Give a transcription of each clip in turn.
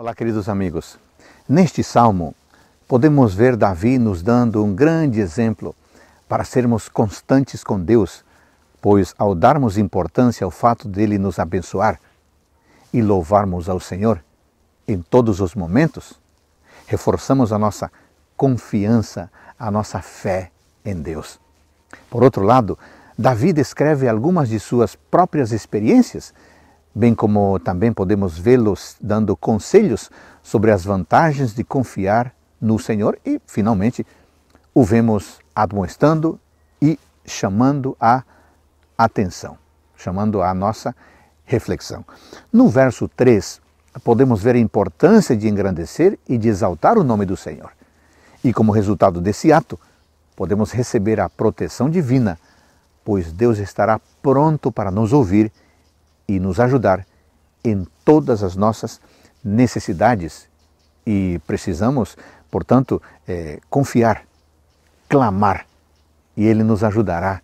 Olá, queridos amigos. Neste salmo, podemos ver Davi nos dando um grande exemplo para sermos constantes com Deus, pois ao darmos importância ao fato dele nos abençoar e louvarmos ao Senhor em todos os momentos, reforçamos a nossa confiança, a nossa fé em Deus. Por outro lado, Davi descreve algumas de suas próprias experiências bem como também podemos vê-los dando conselhos sobre as vantagens de confiar no Senhor e, finalmente, o vemos admoestando e chamando a atenção, chamando a nossa reflexão. No verso 3, podemos ver a importância de engrandecer e de exaltar o nome do Senhor. E como resultado desse ato, podemos receber a proteção divina, pois Deus estará pronto para nos ouvir e nos ajudar em todas as nossas necessidades. E precisamos, portanto, é, confiar, clamar, e Ele nos ajudará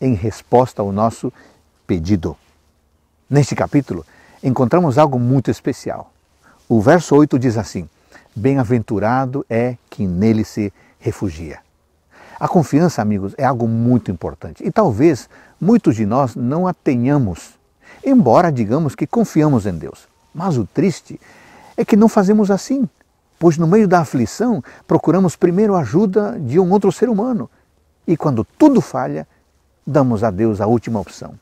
em resposta ao nosso pedido. Neste capítulo, encontramos algo muito especial. O verso 8 diz assim: Bem-aventurado é quem nele se refugia. A confiança, amigos, é algo muito importante e talvez muitos de nós não a tenhamos embora digamos que confiamos em Deus. Mas o triste é que não fazemos assim, pois no meio da aflição procuramos primeiro a ajuda de um outro ser humano e quando tudo falha, damos a Deus a última opção.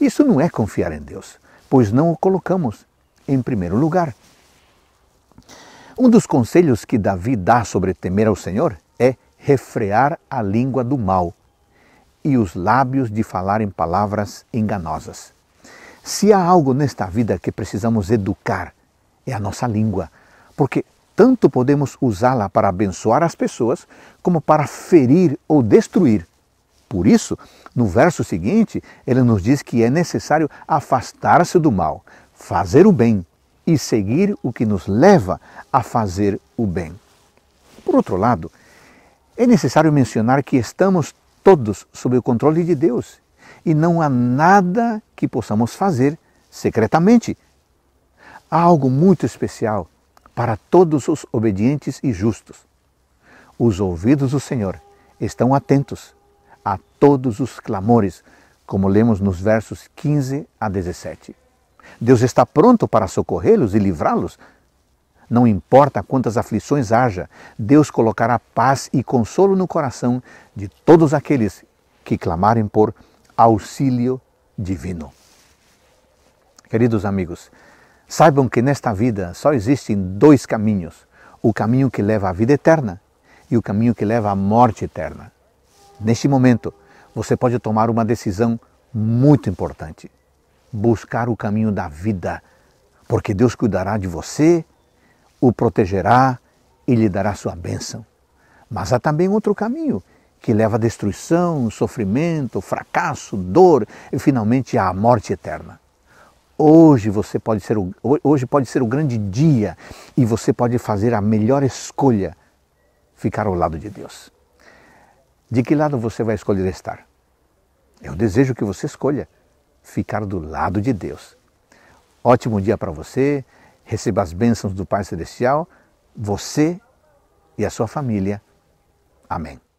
Isso não é confiar em Deus, pois não o colocamos em primeiro lugar. Um dos conselhos que Davi dá sobre temer ao Senhor é refrear a língua do mal e os lábios de falar em palavras enganosas. Se há algo nesta vida que precisamos educar, é a nossa língua, porque tanto podemos usá-la para abençoar as pessoas, como para ferir ou destruir. Por isso, no verso seguinte, ele nos diz que é necessário afastar-se do mal, fazer o bem e seguir o que nos leva a fazer o bem. Por outro lado, é necessário mencionar que estamos todos sob o controle de Deus e não há nada que possamos fazer secretamente. Há algo muito especial para todos os obedientes e justos. Os ouvidos do Senhor estão atentos a todos os clamores, como lemos nos versos 15 a 17. Deus está pronto para socorrê-los e livrá-los. Não importa quantas aflições haja, Deus colocará paz e consolo no coração de todos aqueles que clamarem por auxílio divino. Queridos amigos, saibam que nesta vida só existem dois caminhos: o caminho que leva à vida eterna e o caminho que leva à morte eterna. Neste momento, você pode tomar uma decisão muito importante: buscar o caminho da vida, porque Deus cuidará de você, o protegerá e lhe dará sua bênção. Mas há também outro caminho, que leva à destruição, sofrimento, fracasso, dor e finalmente à morte eterna. Hoje você pode ser o, hoje pode ser o grande dia e você pode fazer a melhor escolha, ficar ao lado de Deus. De que lado você vai escolher estar? Eu desejo que você escolha ficar do lado de Deus. Ótimo dia para você, receba as bênçãos do Pai Celestial, você e a sua família. Amém.